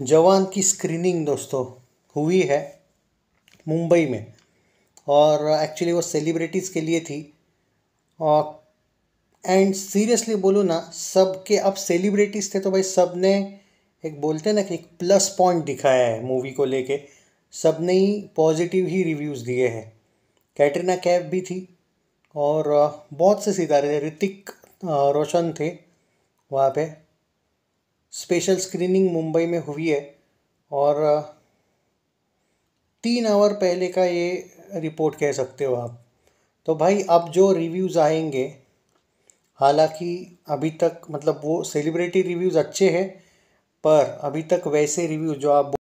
जवान की स्क्रीनिंग दोस्तों हुई है मुंबई में और एक्चुअली वो सेलिब्रिटीज़ के लिए थी और एंड सीरियसली बोलो ना सब के अब सेलिब्रिटीज़ थे तो भाई सब ने एक बोलते हैं ना कि एक प्लस पॉइंट दिखाया है मूवी को लेके सब ने ही पॉजिटिव ही रिव्यूज़ दिए हैं कैटरीना कैफ भी थी और बहुत से सितारे थे ऋतिक रोशन थे वहाँ पे स्पेशल स्क्रीनिंग मुंबई में हुई है और तीन आवर पहले का ये रिपोर्ट कह सकते हो आप तो भाई अब जो रिव्यूज़ आएंगे हालांकि अभी तक मतलब वो सेलिब्रिटी रिव्यूज़ अच्छे हैं पर अभी तक वैसे रिव्यू जो आप